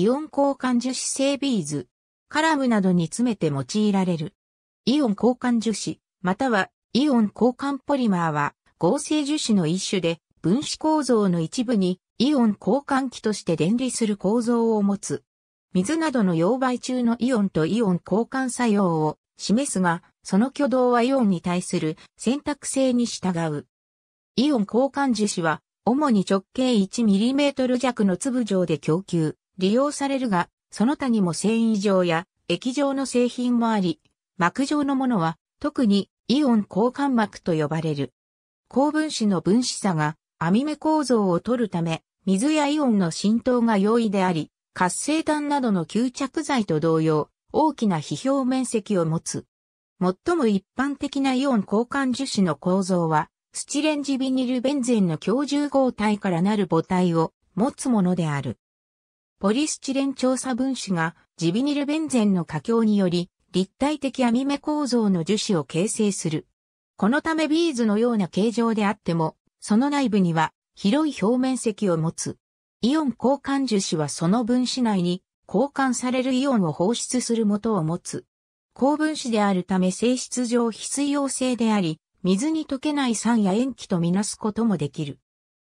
イオン交換樹脂製ビーズ、カラムなどに詰めて用いられる。イオン交換樹脂、またはイオン交換ポリマーは合成樹脂の一種で分子構造の一部にイオン交換器として電離する構造を持つ。水などの溶媒中のイオンとイオン交換作用を示すが、その挙動はイオンに対する選択性に従う。イオン交換樹脂は主に直径 1mm 弱の粒状で供給、利用されるが、その他にも繊維状や液状の製品もあり、膜状のものは特にイオン交換膜と呼ばれる。高分子の分子差が網目構造を取るため、水やイオンの浸透が容易であり、活性炭などの吸着剤と同様、大きな批評面積を持つ。最も一般的なイオン交換樹脂の構造は、スチレンジビニルベンゼンの強重合体からなる母体を持つものである。ポリスチレン調査分子がジビニルベンゼンの過強により立体的網目構造の樹脂を形成する。このためビーズのような形状であっても、その内部には広い表面積を持つ。イオン交換樹脂はその分子内に交換されるイオンを放出する元を持つ。高分子であるため性質上非水溶性であり、水に溶けない酸や塩基とみなすこともできる。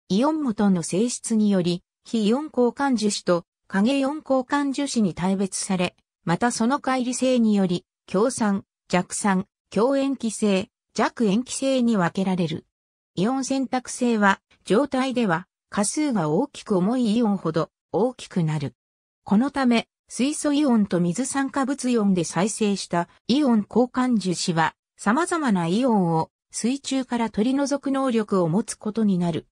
イオン元の性質により、非イオン交換樹脂と影4交換樹脂に大別され、またその乖離性により、強酸、弱酸、強塩基性、弱塩基性に分けられる。イオン選択性は、状態では、過数が大きく重いイオンほど大きくなる。このため、水素イオンと水酸化物イオンで再生したイオン交換樹脂は、様々なイオンを水中から取り除く能力を持つことになる。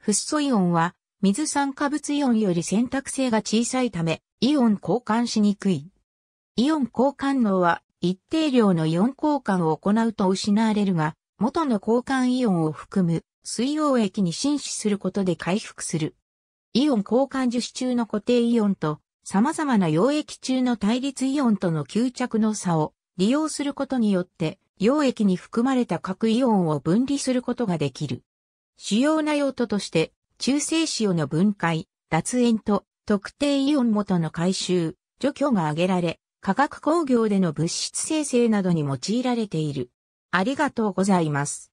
フッ素イオンは水酸化物イオンより選択性が小さいため、イオン交換しにくい。イオン交換能は一定量のイオン交換を行うと失われるが、元の交換イオンを含む水溶液に浸死することで回復する。イオン交換樹脂中の固定イオンと様々な溶液中の対立イオンとの吸着の差を利用することによって溶液に含まれた核イオンを分離することができる。主要な用途として中性子の分解、脱塩と特定イオン元の回収、除去が挙げられ、化学工業での物質生成などに用いられている。ありがとうございます。